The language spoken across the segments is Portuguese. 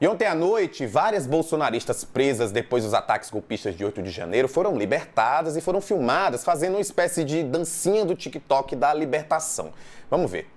E ontem à noite, várias bolsonaristas presas depois dos ataques golpistas de 8 de janeiro foram libertadas e foram filmadas fazendo uma espécie de dancinha do TikTok da libertação. Vamos ver.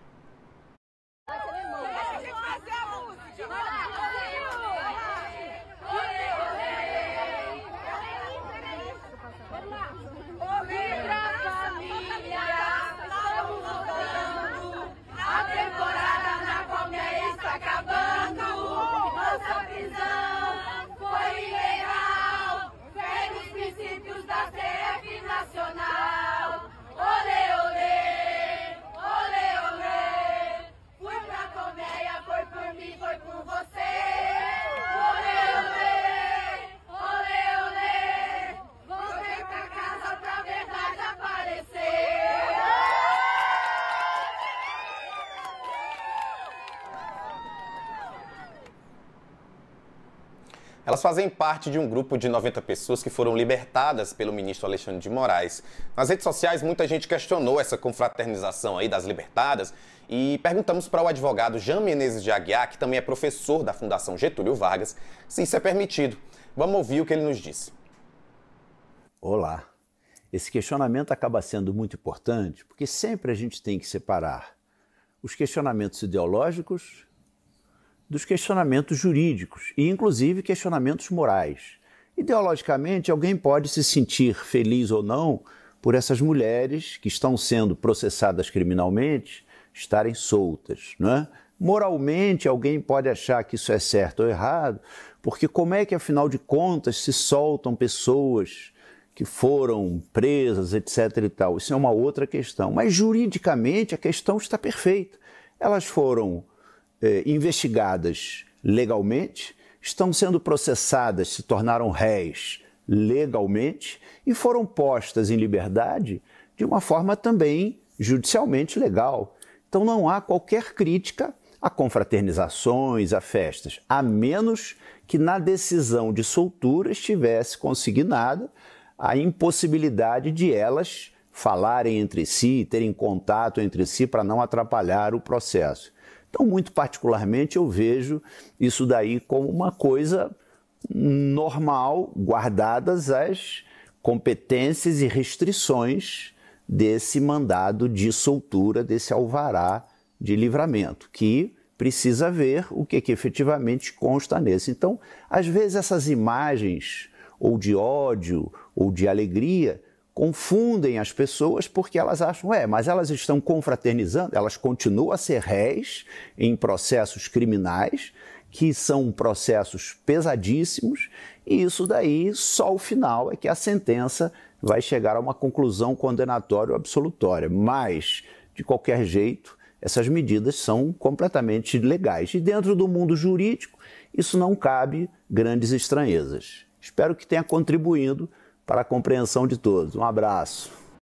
Elas fazem parte de um grupo de 90 pessoas que foram libertadas pelo ministro Alexandre de Moraes. Nas redes sociais, muita gente questionou essa confraternização aí das libertadas e perguntamos para o advogado Jean Menezes de Aguiar, que também é professor da Fundação Getúlio Vargas, se isso é permitido. Vamos ouvir o que ele nos disse. Olá. Esse questionamento acaba sendo muito importante porque sempre a gente tem que separar os questionamentos ideológicos dos questionamentos jurídicos e, inclusive, questionamentos morais. Ideologicamente, alguém pode se sentir feliz ou não por essas mulheres que estão sendo processadas criminalmente estarem soltas, não é? Moralmente, alguém pode achar que isso é certo ou errado, porque como é que, afinal de contas, se soltam pessoas que foram presas, etc. e tal? Isso é uma outra questão. Mas juridicamente a questão está perfeita. Elas foram eh, investigadas legalmente, estão sendo processadas, se tornaram réis legalmente e foram postas em liberdade de uma forma também judicialmente legal. Então não há qualquer crítica a confraternizações, a festas, a menos que na decisão de soltura estivesse consignada a impossibilidade de elas falarem entre si, terem contato entre si para não atrapalhar o processo. Então, muito particularmente, eu vejo isso daí como uma coisa normal, guardadas as competências e restrições desse mandado de soltura, desse alvará de livramento, que precisa ver o que, que efetivamente consta nesse. Então, às vezes, essas imagens ou de ódio ou de alegria confundem as pessoas porque elas acham, é, mas elas estão confraternizando, elas continuam a ser réis em processos criminais, que são processos pesadíssimos, e isso daí só o final é que a sentença vai chegar a uma conclusão condenatória ou absolutória. Mas, de qualquer jeito, essas medidas são completamente legais. E dentro do mundo jurídico, isso não cabe grandes estranhezas. Espero que tenha contribuído para a compreensão de todos. Um abraço.